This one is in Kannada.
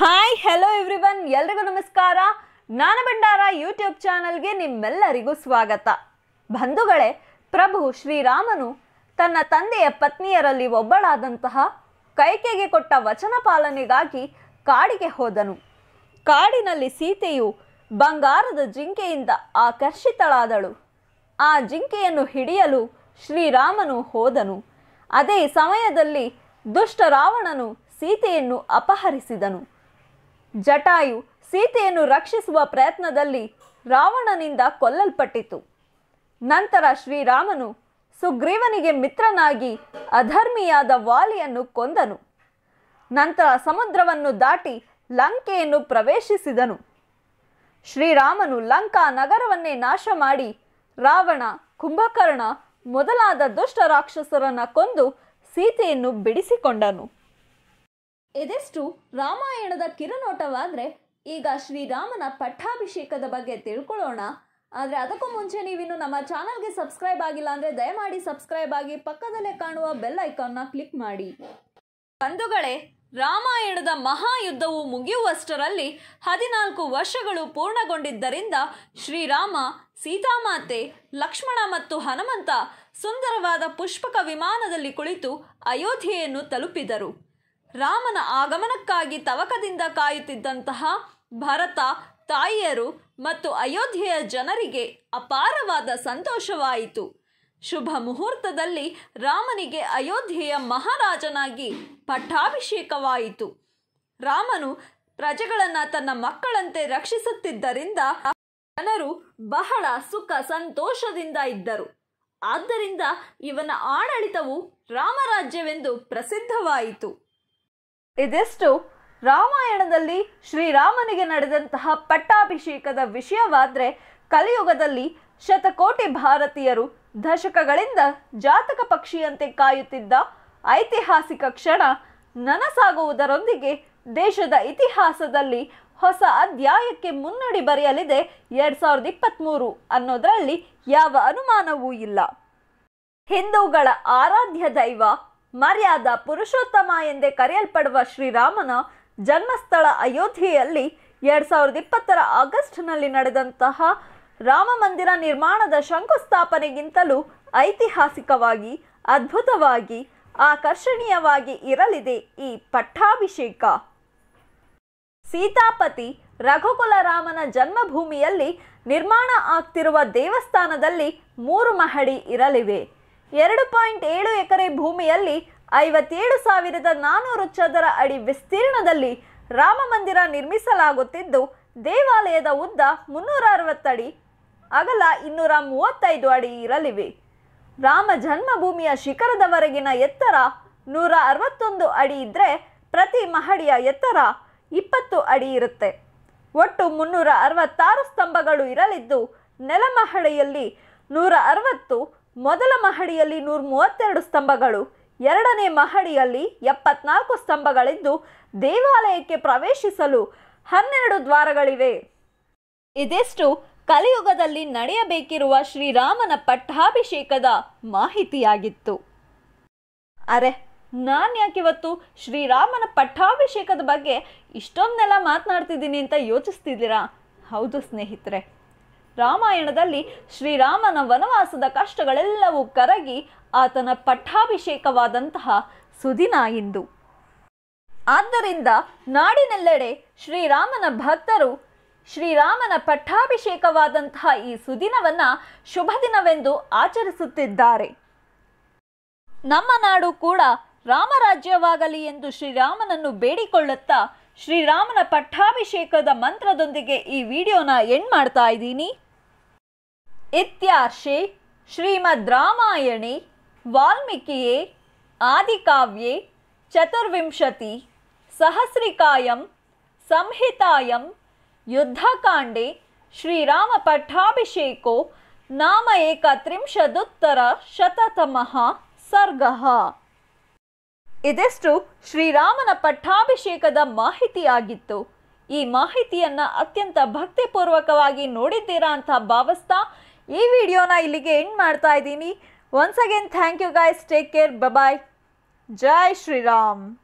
ಹಾಯ್ ಹೆಲೋ ಎವ್ರಿ ಒನ್ ಎಲ್ರಿಗೂ ನಮಸ್ಕಾರ ಜ್ಞಾನ ಭಂಡಾರ ಯೂಟ್ಯೂಬ್ ಚಾನಲ್ಗೆ ನಿಮ್ಮೆಲ್ಲರಿಗೂ ಸ್ವಾಗತ ಬಂಧುಗಳೇ ಪ್ರಭು ಶ್ರೀರಾಮನು ತನ್ನ ತಂದೆಯ ಪತ್ನಿಯರಲ್ಲಿ ಒಬ್ಬಳಾದಂತಹ ಕೈಕೆಗೆ ಕೊಟ್ಟ ವಚನ ಪಾಲನೆಗಾಗಿ ಕಾಡಿಗೆ ಹೋದನು ಕಾಡಿನಲ್ಲಿ ಸೀತೆಯು ಬಂಗಾರದ ಜಿಂಕೆಯಿಂದ ಆಕರ್ಷಿತಳಾದಳು ಆ ಜಿಂಕೆಯನ್ನು ಹಿಡಿಯಲು ಶ್ರೀರಾಮನು ಹೋದನು ಅದೇ ಸಮಯದಲ್ಲಿ ದುಷ್ಟ ರಾವಣನು ಸೀತೆಯನ್ನು ಅಪಹರಿಸಿದನು ಜಟಾಯು ಸೀತೆಯನ್ನು ರಕ್ಷಿಸುವ ಪ್ರಯತ್ನದಲ್ಲಿ ರಾವಣನಿಂದ ಕೊಲ್ಲಲ್ಪಟ್ಟಿತು ನಂತರ ಶ್ರೀರಾಮನು ಸುಗ್ರೀವನಿಗೆ ಮಿತ್ರನಾಗಿ ಅಧರ್ಮಿಯಾದ ವಾಲಿಯನ್ನು ಕೊಂದನು ನಂತರ ಸಮುದ್ರವನ್ನು ದಾಟಿ ಲಂಕೆಯನ್ನು ಪ್ರವೇಶಿಸಿದನು ಶ್ರೀರಾಮನು ಲಂಕಾ ನಗರವನ್ನೇ ನಾಶ ಮಾಡಿ ರಾವಣ ಕುಂಭಕರ್ಣ ಮೊದಲಾದ ದುಷ್ಟ ರಾಕ್ಷಸರನ್ನು ಕೊಂದು ಸೀತೆಯನ್ನು ಬಿಡಿಸಿಕೊಂಡನು ಎದೆಷ್ಟು ರಾಮಾಯಣದ ಕಿರುನೋಟವಾದರೆ ಈಗ ಶ್ರೀರಾಮನ ಪಟ್ಟಾಭಿಷೇಕದ ಬಗ್ಗೆ ತಿಳ್ಕೊಳ್ಳೋಣ ಆದರೆ ಅದಕ್ಕೂ ಮುಂಚೆ ನೀವಿನ್ನು ನಮ್ಮ ಚಾನಲ್ಗೆ ಸಬ್ಸ್ಕ್ರೈಬ್ ಆಗಿಲ್ಲ ಅಂದರೆ ದಯಮಾಡಿ ಸಬ್ಸ್ಕ್ರೈಬ್ ಆಗಿ ಪಕ್ಕದಲ್ಲೇ ಕಾಣುವ ಬೆಲ್ ಐಕಾನ್ನ ಕ್ಲಿಕ್ ಮಾಡಿ ಬಂಧುಗಳೇ ರಾಮಾಯಣದ ಮಹಾಯುದ್ಧವು ಮುಗಿಯುವಷ್ಟರಲ್ಲಿ ಹದಿನಾಲ್ಕು ವರ್ಷಗಳು ಪೂರ್ಣಗೊಂಡಿದ್ದರಿಂದ ಶ್ರೀರಾಮ ಸೀತಾಮಾತೆ ಲಕ್ಷ್ಮಣ ಮತ್ತು ಹನುಮಂತ ಸುಂದರವಾದ ಪುಷ್ಪಕ ವಿಮಾನದಲ್ಲಿ ಕುಳಿತು ಅಯೋಧ್ಯೆಯನ್ನು ತಲುಪಿದರು ರಾಮನ ಆಗಮನಕ್ಕಾಗಿ ತವಕದಿಂದ ಕಾಯುತ್ತಿದ್ದಂತಹ ಭರತ ತಾಯಿಯರು ಮತ್ತು ಅಯೋಧ್ಯೆಯ ಜನರಿಗೆ ಅಪಾರವಾದ ಸಂತೋಷವಾಯಿತು ಶುಭ ಮುಹೂರ್ತದಲ್ಲಿ ರಾಮನಿಗೆ ಅಯೋಧ್ಯೆಯ ಮಹಾರಾಜನಾಗಿ ಪಟ್ಟಾಭಿಷೇಕವಾಯಿತು ರಾಮನು ಪ್ರಜೆಗಳನ್ನು ತನ್ನ ಮಕ್ಕಳಂತೆ ರಕ್ಷಿಸುತ್ತಿದ್ದರಿಂದ ಜನರು ಬಹಳ ಸುಖ ಸಂತೋಷದಿಂದ ಇದ್ದರು ಆದ್ದರಿಂದ ಇವನ ಆಡಳಿತವು ರಾಮರಾಜ್ಯವೆಂದು ಪ್ರಸಿದ್ಧವಾಯಿತು ಇದಿಷ್ಟು ರಾಮಾಯಣದಲ್ಲಿ ಶ್ರೀರಾಮನಿಗೆ ನಡೆದಂತಹ ಪಟ್ಟಾಭಿಷೇಕದ ವಿಷಯವಾದರೆ ಕಲಿಯುಗದಲ್ಲಿ ಶತಕೋಟಿ ಭಾರತೀಯರು ದಶಕಗಳಿಂದ ಜಾತಕ ಪಕ್ಷಿಯಂತೆ ಕಾಯುತ್ತಿದ್ದ ಐತಿಹಾಸಿಕ ಕ್ಷಣ ನನಸಾಗುವುದರೊಂದಿಗೆ ದೇಶದ ಇತಿಹಾಸದಲ್ಲಿ ಹೊಸ ಅಧ್ಯಾಯಕ್ಕೆ ಮುನ್ನಡಿ ಬರೆಯಲಿದೆ ಎರಡು ಸಾವಿರದ ಇಪ್ಪತ್ತ್ಮೂರು ಅನ್ನೋದರಲ್ಲಿ ಯಾವ ಅನುಮಾನವೂ ಇಲ್ಲ ಹಿಂದೂಗಳ ಆರಾಧ್ಯ ದೈವ ಮರ್ಯಾದ ಪುರುಷೋತ್ತಮ ಎಂದೇ ಕರೆಯಲ್ಪಡುವ ಶ್ರೀರಾಮನ ಜನ್ಮಸ್ಥಳ ಅಯೋಧ್ಯೆಯಲ್ಲಿ ಎರಡ್ ಸಾವಿರದ ಇಪ್ಪತ್ತರ ಆಗಸ್ಟ್ನಲ್ಲಿ ನಡೆದಂತಹ ರಾಮ ಮಂದಿರ ನಿರ್ಮಾಣದ ಶಂಕುಸ್ಥಾಪನೆಗಿಂತಲೂ ಐತಿಹಾಸಿಕವಾಗಿ ಅದ್ಭುತವಾಗಿ ಆಕರ್ಷಣೀಯವಾಗಿ ಇರಲಿದೆ ಈ ಪಟ್ಟಾಭಿಷೇಕ ಸೀತಾಪತಿ ರಘುಕುಲರಾಮನ ರಾಮನ ಜನ್ಮಭೂಮಿಯಲ್ಲಿ ನಿರ್ಮಾಣ ಆಗ್ತಿರುವ ದೇವಸ್ಥಾನದಲ್ಲಿ ಮೂರು ಮಹಡಿ ಇರಲಿವೆ ಎರಡು ಪಾಯಿಂಟ್ ಏಳು ಎಕರೆ ಭೂಮಿಯಲ್ಲಿ ಐವತ್ತೇಳು ಸಾವಿರದ ನಾನ್ನೂರು ಚದರ ಅಡಿ ವಿಸ್ತೀರ್ಣದಲ್ಲಿ ರಾಮ ಮಂದಿರ ನಿರ್ಮಿಸಲಾಗುತ್ತಿದ್ದು ದೇವಾಲಯದ ಉದ್ದ ಮುನ್ನೂರ ಅರವತ್ತಡಿ ಅಗಲ ಇನ್ನೂರ ಮೂವತ್ತೈದು ಅಡಿ ಇರಲಿವೆ ರಾಮ ಜನ್ಮಭೂಮಿಯ ಶಿಖರದವರೆಗಿನ ಎತ್ತರ ನೂರ ಅರವತ್ತೊಂದು ಅಡಿ ಇದ್ದರೆ ಪ್ರತಿ ಮಹಡಿಯ ಎತ್ತರ ಇಪ್ಪತ್ತು ಅಡಿ ಇರುತ್ತೆ ಒಟ್ಟು ಮುನ್ನೂರ ಅರವತ್ತಾರು ಸ್ತಂಭಗಳು ಇರಲಿದ್ದು ನೆಲಮಹಡಿಯಲ್ಲಿ ನೂರ ಅರವತ್ತು ಮೊದಲ ಮಹಡಿಯಲ್ಲಿ ನೂರ ಮೂವತ್ತೆರಡು ಸ್ತಂಭಗಳು ಎರಡನೇ ಮಹಡಿಯಲ್ಲಿ ಎಪ್ಪತ್ನಾಲ್ಕು ಸ್ತಂಭಗಳಿದ್ದು ದೇವಾಲಯಕ್ಕೆ ಪ್ರವೇಶಿಸಲು ಹನ್ನೆರಡು ದ್ವಾರಗಳಿವೆ ಇದೆಷ್ಟು ಕಲಿಯುಗದಲ್ಲಿ ನಡೆಯಬೇಕಿರುವ ಶ್ರೀರಾಮನ ಪಟ್ಟಾಭಿಷೇಕದ ಮಾಹಿತಿಯಾಗಿತ್ತು ಅರೆ ನಾನು ಇವತ್ತು ಶ್ರೀರಾಮನ ಪಟ್ಟಾಭಿಷೇಕದ ಬಗ್ಗೆ ಇಷ್ಟೊಂದೆಲ್ಲ ಮಾತನಾಡ್ತಿದ್ದೀನಿ ಅಂತ ಯೋಚಿಸ್ತಿದ್ದೀರಾ ಹೌದು ಸ್ನೇಹಿತರೆ ರಾಮಾಯಣದಲ್ಲಿ ಶ್ರೀರಾಮನ ವನವಾಸದ ಕಷ್ಟಗಳೆಲ್ಲವೂ ಕರಗಿ ಆತನ ಪಟ್ಟಾಭಿಷೇಕವಾದಂತಹ ಸುದಿನ ಇಂದು ಆದ್ದರಿಂದ ನಾಡಿನೆಲ್ಲೆಡೆ ಶ್ರೀರಾಮನ ಭಕ್ತರು ಶ್ರೀರಾಮನ ಪಟ್ಟಾಭಿಷೇಕವಾದಂತಹ ಈ ಸುದಿನವನ್ನು ಶುಭ ದಿನವೆಂದು ಆಚರಿಸುತ್ತಿದ್ದಾರೆ ನಮ್ಮ ನಾಡು ಕೂಡ ರಾಮರಾಜ್ಯವಾಗಲಿ ಎಂದು ಶ್ರೀರಾಮನನ್ನು ಬೇಡಿಕೊಳ್ಳುತ್ತಾ ಶ್ರೀರಾಮನ ಪಟ್ಟಾಭಿಷೇಕದ ಮಂತ್ರದೊಂದಿಗೆ ಈ ವಿಡಿಯೋನ ಎಂಡ್ ಮಾಡ್ತಾ ಇದ್ದೀನಿ ಇತ್ಯಾರ್ಷಿ ಶ್ರೀಮದ್ ರಾಮಾಯಣೆ ವಾಲ್ಮೀಕಿಯೇ ಆದಿಕಾವ್ಯೆ ಚತುರ್ವಿಂಶತಿ ಸಹಸ್ರಿಕಾಯಂ ಸಂಹಿತಾಯಂ ಯುದ್ಧಕಾಂಡೆ ಶ್ರೀರಾಮ ಪಟ್ಟಾಭಿಷೇಕೋ ನಾಮ ಏಕತ್ರಿಂಶದುತ್ತರ ಶತತಮಃ ಸರ್ಗ ಇದೆಷ್ಟು ಶ್ರೀರಾಮನ ಪಟ್ಟಾಭಿಷೇಕದ ಮಾಹಿತಿಯಾಗಿತ್ತು ಈ ಮಾಹಿತಿಯನ್ನು ಅತ್ಯಂತ ಭಕ್ತಿಪೂರ್ವಕವಾಗಿ ನೋಡಿದ್ದೀರಾ ಅಂತ ಭಾವಿಸ್ತಾ वीडियोन इंडता one again thank you guy take care bye Jai Shri Ram